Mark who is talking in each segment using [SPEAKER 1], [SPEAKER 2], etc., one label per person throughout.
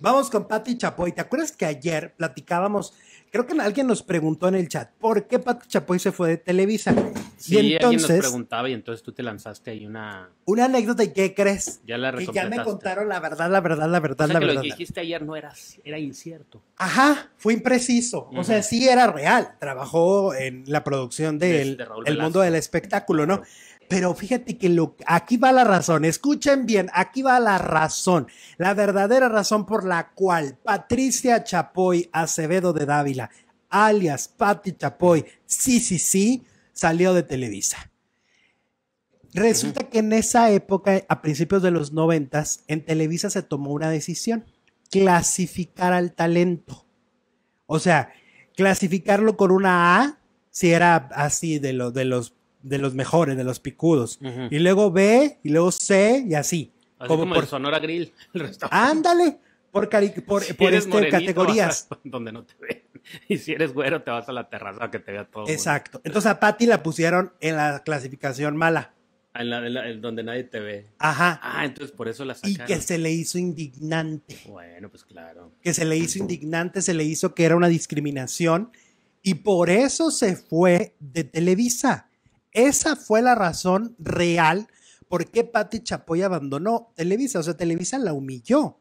[SPEAKER 1] Vamos con Patti Chapoy. ¿Te acuerdas que ayer platicábamos? Creo que alguien nos preguntó en el chat, ¿por qué Pati Chapoy se fue de Televisa? Sí, y entonces, alguien nos
[SPEAKER 2] preguntaba y entonces tú te lanzaste
[SPEAKER 1] ahí una... Una anécdota y ¿qué crees? Ya la Que ya me contaron la verdad, la verdad, la verdad, la verdad. lo que
[SPEAKER 2] dijiste ayer no era, era incierto.
[SPEAKER 1] Ajá, fue impreciso. O sea, sí era real. Trabajó en la producción del este, el mundo del espectáculo, ¿no? Pero fíjate que lo, aquí va la razón, escuchen bien, aquí va la razón, la verdadera razón por la cual Patricia Chapoy Acevedo de Dávila, alias Patti Chapoy, sí, sí, sí, salió de Televisa. Resulta que en esa época, a principios de los noventas, en Televisa se tomó una decisión, clasificar al talento. O sea, clasificarlo con una A, si era así de, de los de los mejores, de los picudos. Y luego B, y luego C, y así. como, por
[SPEAKER 2] Sonora Grill.
[SPEAKER 1] Ándale, por, este, categorías.
[SPEAKER 2] donde no te ven. Y si eres güero, te vas a la terraza que te vea todo. Exacto.
[SPEAKER 1] Entonces a Patty la pusieron en la clasificación mala.
[SPEAKER 2] Ah, en, donde nadie te ve. Ajá. Ah, entonces por eso la sacaron. Y que se
[SPEAKER 1] le hizo indignante. Bueno, pues claro. Que se le hizo indignante, se le hizo que era una discriminación. Y por eso se fue de Televisa esa fue la razón real por qué Patti Chapoy abandonó Televisa. O sea, Televisa la humilló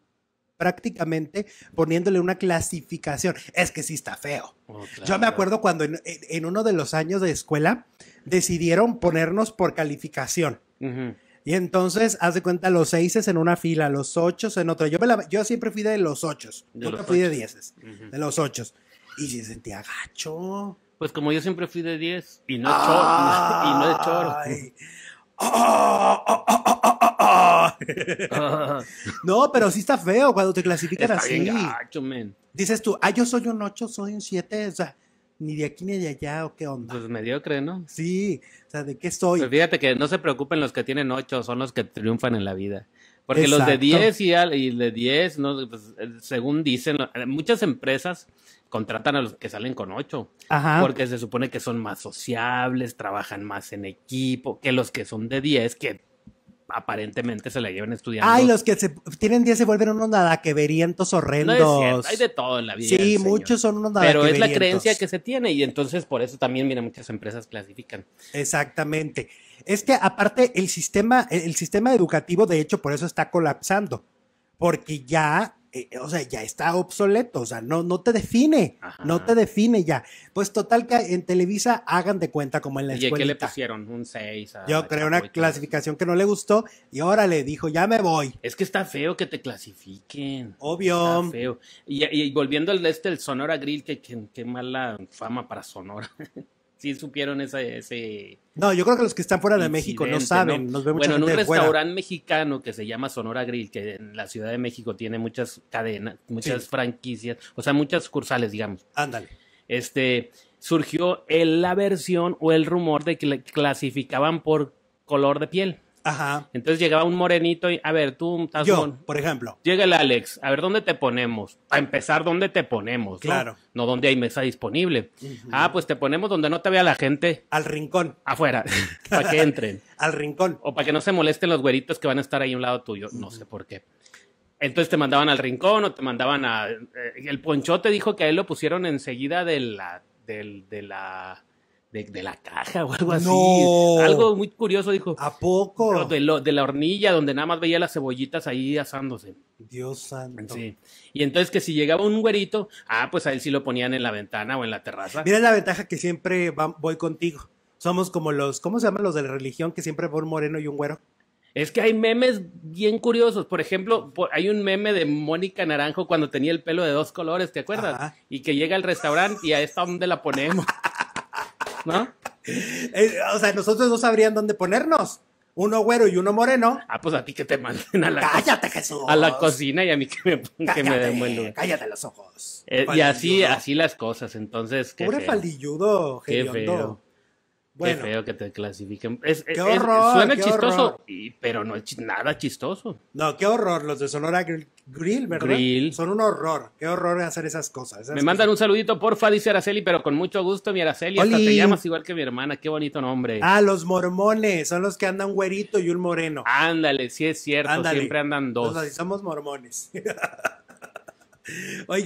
[SPEAKER 1] prácticamente poniéndole una clasificación. Es que sí está feo. Oh, yo me acuerdo cuando en, uno de los años de escuela decidieron ponernos por calificación. Y entonces, haz de cuenta, los seises en una fila, los ocho en otra. Yo, siempre fui de los ochos, Yo nunca fui de dieces, de los ocho. Y se sentía gacho.
[SPEAKER 2] Pues como yo siempre fui de 10 y no, choro, y no de choro.
[SPEAKER 1] no, pero sí está feo cuando te clasifican así. Dices tú, ah, yo soy un 8, soy un 7, o sea, ni de aquí ni de allá, o qué onda.
[SPEAKER 2] Pues mediocre, ¿no? Sí, o sea, ¿de qué soy? Pues fíjate que no se preocupen los que tienen 8, son los que triunfan en la vida. Porque los de 10 y, de 10, no, pues, según dicen, muchas empresas contratan a los que salen con ocho. Porque se supone que son más sociables, trabajan más en equipo, que los que son de diez, que aparentemente se la llevan estudiando. Ay, los
[SPEAKER 1] que tienen diez se vuelven unos nada horrendos. No es hay de todo en la vida. Sí, muchos son unos Pero es la creencia que
[SPEAKER 2] se tiene y entonces por eso también, mira, muchas empresas clasifican. Exactamente.
[SPEAKER 1] Es que aparte el sistema, el sistema educativo de hecho por eso está colapsando, porque ya eh, eh, o sea, ya está obsoleto, o sea, no, no te define, no te define ya. Pues total que en Televisa hagan de cuenta como en la escuela. ¿Y qué le
[SPEAKER 2] pusieron? Un 6. Yo creo una
[SPEAKER 1] clasificación que no le gustó y ahora le dijo, ya me voy.
[SPEAKER 2] Es que está feo que te clasifiquen. Obvio. Está feo. Y, volviendo al este, el Sonora Grill, que, que mala fama para Sonora. Si supieron ese,
[SPEAKER 1] No, yo creo que los que están fuera de México no saben. Nos en un restaurante
[SPEAKER 2] mexicano que se llama Sonora Grill, que en la Ciudad de México tiene muchas cadenas, muchas franquicias, o sea, muchas cursales, digamos. Ándale. Este, surgió la versión o el rumor de que le clasificaban por color de piel. Ajá. Entonces llegaba un morenito y, a ver, tú estás Yo, por ejemplo. Llega el Alex, a ver, ¿dónde te ponemos? A empezar, ¿dónde te ponemos? Claro. No, donde hay mesa disponible. Ah, pues te ponemos donde no te vea la gente. Al rincón. Afuera, para que entren. Al rincón. O para que no se molesten los güeritos que van a estar ahí a un lado tuyo. No sé por qué. Entonces te mandaban al rincón o te mandaban a... Eh, el ponchote dijo que a él lo pusieron enseguida de la... de la de, la
[SPEAKER 1] caja o algo así. Algo
[SPEAKER 2] muy curioso, dijo. ¿A poco? De, la hornilla, donde nada más veía las cebollitas ahí asándose.
[SPEAKER 1] Dios santo. Sí.
[SPEAKER 2] Y entonces que si llegaba un güerito, ah, pues a él sí lo ponían en la ventana o en la terraza. Mira la
[SPEAKER 1] ventaja que siempre voy contigo. Somos como los, ¿cómo se llaman los de la religión? Que siempre va un moreno y un güero. Es que hay memes bien curiosos. Por ejemplo, hay un meme de Mónica Naranjo
[SPEAKER 2] cuando tenía el pelo de dos colores, ¿te acuerdas? Y que llega al restaurante y a esta dónde la ponemos.
[SPEAKER 1] ¿no? Eh, o sea, nosotros no sabrían dónde ponernos. Uno güero y uno moreno.
[SPEAKER 2] Ah, pues a ti que te manden a la, cállate, Jesús. A la cocina y a mí que me, den buen Cállate los ojos.
[SPEAKER 1] Eh, y así,
[SPEAKER 2] así las cosas. Entonces, qué Pobre
[SPEAKER 1] faldilludo, Qué
[SPEAKER 2] bueno, feo que te clasifiquen. qué horror. suena chistoso, pero no es nada chistoso. No, qué horror. Los de Sonora Grill, ¿verdad? Grill.
[SPEAKER 1] Son un horror. Qué horror hacer esas cosas. me mandan
[SPEAKER 2] un saludito, porfa, dice Araceli, pero con mucho gusto, mi Araceli. Hasta te llamas igual que mi hermana. Qué bonito nombre. Ah, los
[SPEAKER 1] mormones. Son los que andan güerito y un moreno.
[SPEAKER 2] Ándale, sí es cierto. Siempre andan dos. Entonces,
[SPEAKER 1] somos mormones. Oye.